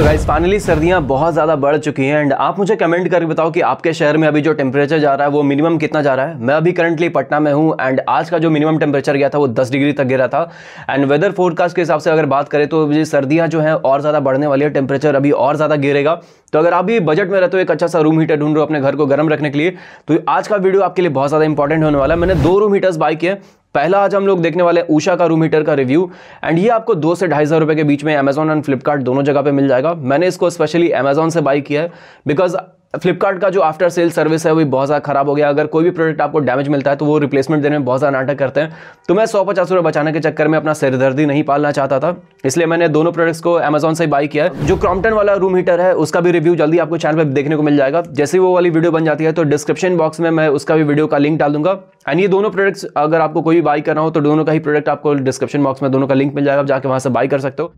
तो guys finally सर्दियां बहुत ज़्यादा बढ़ चुकी हैं एंड आप मुझे कमेंट करके बताओ कि आपके शहर में अभी जो टेम्परेचर जा रहा है वो मिनिमम कितना जा रहा है मैं अभी करंटली पटना में हूँ एंड आज का जो मिनिमम टेम्परेचर गया था वो 10 डिग्री तक गिरा था एंड वेदर फोरकास्ट के हिसाब से अगर बात करें तो ये सर्दियाँ जो है और ज़्यादा बढ़ने वाली है टेम्परेचर अभी और ज़्यादा गिरेगा तो अगर आप भी बजट में रहते हो एक अच्छा सा रूम हीटर ढूंढ रहे हो अपने घर को गर्म रखने के लिए तो आज का वीडियो आपके लिए बहुत ज़्यादा इंपॉर्टेंट होने वाला है मैंने दो रूम हीटर्स बाई किए पहला आज हम लोग देखने वाले हैं ऊषा का रूम हीटर का रिव्यू एंड ये आपको दो से ढाई हज़ार रुपये के बीच में अमेजोन एंड फ्लिपकार्ट दोनों जगह पे मिल जाएगा मैंने इसको स्पेशली अमेजोन से बाई किया है बिकॉज फ्लिपकार्ट का जो आफ्टर सेल सर्विस है वो बहुत ज़्यादा खराब हो गया अगर कोई भी प्रोडक्ट आपको डैमेज मिलता है तो वो रिप्लेसमेंट देने में बहुत ज़्यादा नाटक करते हैं तो मैं सौ पचास रुपये बचाने के चक्कर में अपना सिरदर्दी नहीं पालना चाहता था इसलिए मैंने दोनों प्रोडक्ट्स को अमेजन से बाई किया जो क्रॉम्पटन वाला रूम हीटर है उसका भी रिव्यू जल्दी आपको चैनल पर देखने को मिल जाएगा जैसे वो वाली वीडियो बन जाती है तो डिस्क्रिप्शन बॉक्स में मैं उसका भी वीडियो का लिंक डाल दूंगा एंड ये दोनों प्रोडक्ट्स अगर आपको कोई भी बाई करना हो तो दोनों का ही प्रोडक्ट आपको डिस्क्रिप्शन बॉक्स में दोनों का लिंक मिल जाएगा जाकर वहाँ से बाई कर सकते हो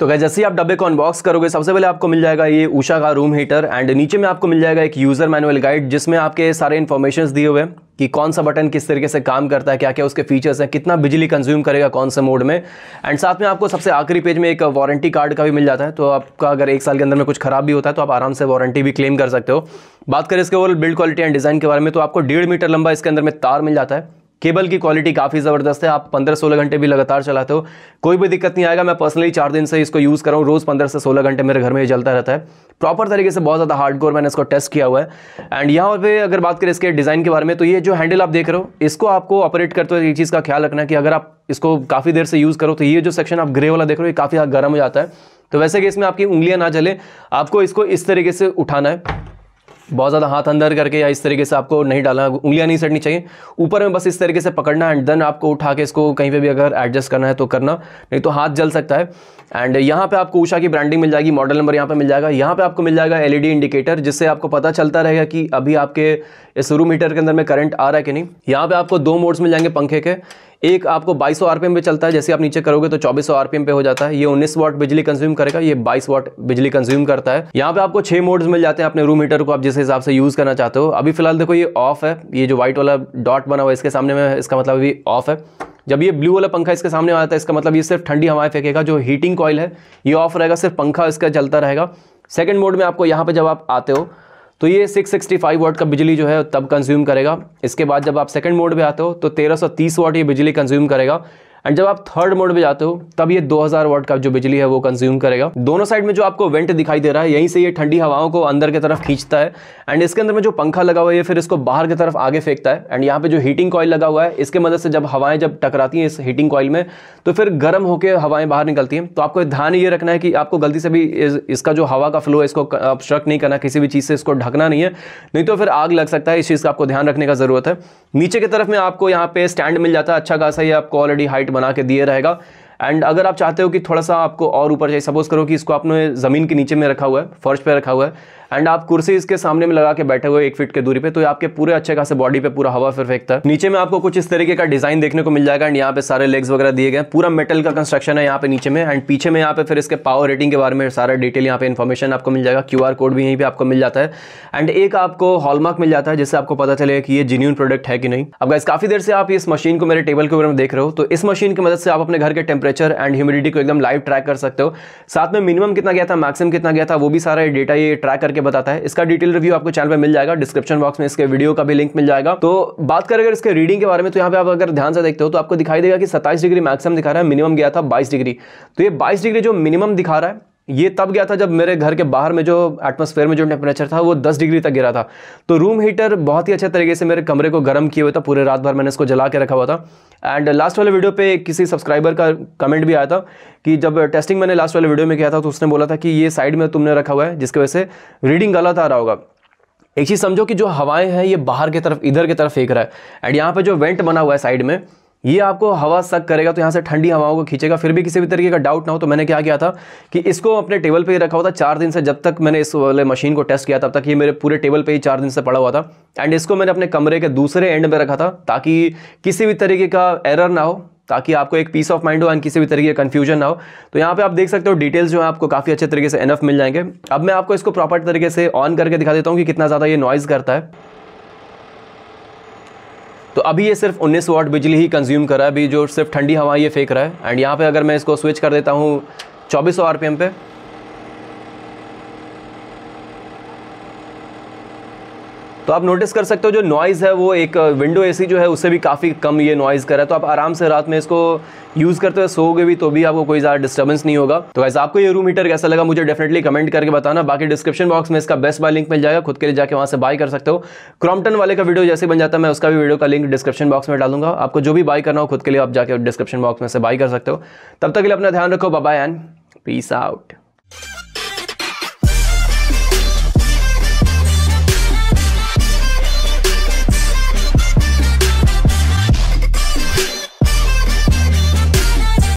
तो क्या जैसे ही आप डब्बे को अनबॉक्स करोगे सबसे पहले आपको मिल जाएगा ये उषा का रूम हीटर एंड नीचे में आपको मिल जाएगा एक यूज़र मैनुअल गाइड जिसमें आपके सारे इन्फॉर्मेशन दिए हुए हैं कि कौन सा बटन किस तरीके से काम करता है क्या क्या उसके फीचर्स हैं कितना बिजली कंज्यूम करेगा कौन से मोड में एंड साथ में आपको सबसे आखिरी पेज में एक वारंटी कार्ड का भी मिल जाता है तो आपका अगर एक साल के अंदर में कुछ खराब भी होता है तो आप आराम से वारंटी भी क्लेम कर सकते हो बात करें इसके overall build quality and design के बारे में तो आपको डेढ़ मीटर लंबा इसके अंदर में तार मिल जाता है केबल की क्वालिटी काफ़ी ज़बरदस्त है आप 15-16 घंटे भी लगातार चलाते हो कोई भी दिक्कत नहीं आएगा मैं पर्सनली चार दिन से इसको यूज़ कर रहा हूँ रोज़ पंद्रह से सोलह घंटे मेरे घर में ये जलता रहता है प्रॉपर तरीके से बहुत ज़्यादा हार्डकोर मैंने इसको टेस्ट किया हुआ है एंड यहाँ पर अगर बात करें इसके डिज़ाइन के बारे में तो ये जो हैंडल आप देख रहे हो इसको आपको ऑपरेट करते हुए एक चीज़ का ख्याल रखना है कि अगर आप इसको काफ़ी देर से यूज़ करो तो ये जो सेक्शन आप ग्रे वाला देख रहे हो ये काफ़ी गर्म हो जाता है तो वैसे कि इसमें आपकी उंगलियां ना जले आपको इसको इस तरीके से उठाना है बहुत ज़्यादा हाथ अंदर करके या इस तरीके से आपको नहीं डालना उंगलियां नहीं सटनी चाहिए ऊपर में बस इस तरीके से पकड़ना एंड देन आपको उठा के इसको कहीं पे भी अगर एडजस्ट करना है तो करना नहीं तो हाथ जल सकता है एंड यहाँ पे आपको ऊषा की ब्रांडिंग मिल जाएगी मॉडल नंबर यहाँ पे मिल जाएगा यहाँ पे आपको मिल जाएगा एल इंडिकेटर जिससे आपको पता चलता रहेगा कि अभी आपके इस रूम मीटर के अंदर में करंट आ रहा है कि नहीं यहाँ पे आपको दो मोड्स मिल जाएंगे पंखे के एक आपको 2200 आरपीएम पे चलता है जैसे आप नीचे करोगे तो 2400 आरपीएम पे हो जाता है ये 19 वाट बिजली कंज्यूम करेगा ये 22 वाट बिजली कंज्यूम करता है यहाँ पे आपको छह मोड्स मिल जाते हैं अपने रूम हीटर को आप जिस हिसाब से यूज़ करना चाहते हो अभी फिलहाल देखो ये ऑफ है ये जो व्हाइट वाला डॉट बना हुआ है इसके सामने में इसका मतलब अभी ऑफ है जब ये ब्लू वाला पंखा इसके सामने आता है इसका मतलब ये सिर्फ ठंडी हवाएं फेंकेगा जो हीटिंग कॉयल है ये ऑफ रहेगा सिर्फ पंखा इसका चलता रहेगा सेकेंड मोड में आपको यहाँ पर जब आप आते हो तो ये 665 वाट का बिजली जो है तब कंज्यूम करेगा इसके बाद जब आप सेकंड मोड पे आते हो तो 1330 वाट ये बिजली कंज्यूम करेगा एंड जब आप थर्ड मोड में जाते हो तब ये 2000 वॉट का जो बिजली है वो कंज्यूम करेगा दोनों साइड में जो आपको वेंट दिखाई दे रहा है यहीं से ये ठंडी हवाओं को अंदर की तरफ खींचता है एंड इसके अंदर में जो पंखा लगा हुआ है फिर इसको बाहर की तरफ आगे फेंकता है एंड यहाँ पे जो हीटिंग कॉयल लगा हुआ है इसके मदद से जब हवाएं जब टकराती हैं इस हीटिंग कॉयल में तो फिर गर्म होकर हवाएं बाहर निकलती हैं तो आपको ध्यान ये रखना है कि आपको गलती से भी इसका जो हवा का फ्लो है इसको ऑब्स्ट्रक्ट नहीं करना किसी भी चीज़ से इसको ढकना नहीं है नहीं तो फिर आग लग सकता है इस चीज़ का आपको ध्यान रखने का ज़रूरत है नीचे की तरफ में आपको यहाँ पे स्टैंड मिल जाता है अच्छा खासा ये आपको ऑलरेडी हाइट हाइट बना के दिए रहेगा एंड अगर आप चाहते हो कि थोड़ा सा आपको और ऊपर चाहिए सपोज करो कि इसको आपने ज़मीन के नीचे में रखा हुआ है फर्श पर रखा हुआ है एंड आप कुर्सी इसके सामने में लगा के बैठे हुए एक फीट के दूरी पे तो आपके पूरे अच्छे खासे बॉडी पे पूरा हवा फिर फेंकता है नीचे में आपको कुछ इस तरीके का डिजाइन देखने को मिल जाएगा एंड यहाँ पे सारे लेग्स वगैरह दिए गए पूरा मेटल का कंस्ट्रक्शन है यहाँ पे नीचे में एंड पीछे में यहाँ पे फिर इसके पावर रेटिंग के बारे में सारा डिटेल यहाँ पे इन्फॉर्मेशन आपको मिल जाएगा क्यू कोड भी यहीं पर आपको मिल जाता है एंड एक आपको हॉलमार्क मिल जाता है जिससे आपको पता चलेगा कि ये जेन्यून प्रोडक्ट है कि नहीं अब गाइस काफी देर से आप इस मशीन को मेरे टेबल के ऊपर में देख रहे हो तो इस मशीन की मदद से आप अपने घर के टेम्परेचर एंड ह्यूमिडिटी को एकदम लाइव ट्रैक कर सकते हो साथ में मिनिमम कितना गया था मैक्सिमम कितना गया था वो भी सारा डेटा ये ट्रैक करके करके बताता है इसका डिटेल रिव्यू आपको चैनल पर मिल जाएगा डिस्क्रिप्शन बॉक्स में इसके वीडियो का भी लिंक मिल जाएगा तो बात करें अगर इसके रीडिंग के बारे में तो यहाँ पे आप अगर ध्यान से देखते हो तो आपको दिखाई देगा कि सत्ताईस डिग्री मैक्सिमम दिखा रहा है मिनिमम गया था बाईस डिग्री तो ये बाईस डिग्री जो मिनिमम दिखा रहा है ये तब गया था जब मेरे घर के बाहर में जो एटमोसफेयर में जो टेम्परेचर था वो 10 डिग्री तक गिरा था तो रूम हीटर बहुत ही अच्छे तरीके से मेरे कमरे को गर्म किए हुए था पूरे रात भर मैंने इसको जला के रखा हुआ था एंड लास्ट वाले वीडियो पे किसी सब्सक्राइबर का कमेंट भी आया था कि जब टेस्टिंग मैंने लास्ट वाले वीडियो में किया था तो उसने बोला था कि ये साइड में तुमने रखा हुआ है जिसकी वजह से रीडिंग गलत आ रहा होगा एक चीज़ समझो कि जो हवाएं हैं ये बाहर की तरफ इधर की तरफ फेंक रहा है एंड यहाँ पर जो वेंट बना हुआ है साइड में ये आपको हवा सक करेगा तो यहाँ से ठंडी हवाओं को खींचेगा फिर भी किसी भी तरीके का डाउट ना हो तो मैंने क्या किया था कि इसको अपने टेबल पे ही रखा हुआ था चार दिन से जब तक मैंने इस वाले मशीन को टेस्ट किया तब तक ये मेरे पूरे टेबल पे ही चार दिन से पड़ा हुआ था एंड इसको मैंने अपने कमरे के दूसरे एंड में रखा था ताकि किसी भी तरीके का एरर ना हो ताकि आपको एक पीस ऑफ माइंड हो एंड किसी भी तरीके का कन्फ्यूजन ना हो तो यहाँ पे आप देख सकते हो डिटेल्स जो है आपको काफ़ी अच्छे तरीके से एनफ मिल जाएंगे अब मैं आपको इसको प्रॉपर तरीके से ऑन करके दिखा देता हूँ कि कितना ज़्यादा ये नॉइज़ करता है तो अभी ये सिर्फ 19 वाट बिजली ही कंज्यूम कर रहा है अभी जो सिर्फ ठंडी हवा ये फेंक रहा है एंड यहाँ पे अगर मैं इसको स्विच कर देता हूँ चौबीस सौ आर पे तो आप नोटिस कर सकते हो जो नॉइज़ है वो एक विंडो uh, एसी जो है उससे भी काफ़ी कम ये नॉइज़ कर रहा है तो आप आराम से रात में इसको यूज़ करते हुए सोओगे भी तो भी आपको कोई ज़्यादा डिस्टर्बेंस नहीं होगा तो वैसे आपको ये रूम हीटर कैसा लगा मुझे डेफिनेटली कमेंट करके बताना बाकी डिस्क्रिप्शन बॉक्स में इसका बेस्ट बाय लिंक मिल जाएगा खुद के लिए जाकर वहाँ से बाय कर सकते हो क्रॉम्पटन वाले का वीडियो जैसे बन जाता है मैं उसका भी वीडियो का लिंक डिस्क्रिप्शन बॉक्स में डालूंगा आपको जो भी बाय करना हो खुद के लिए आप जाकर डिस्क्रिप्शन बॉक्स में से बाय कर सकते हो तब तक के लिए अपना ध्यान रखो बाय एंड पीस आउट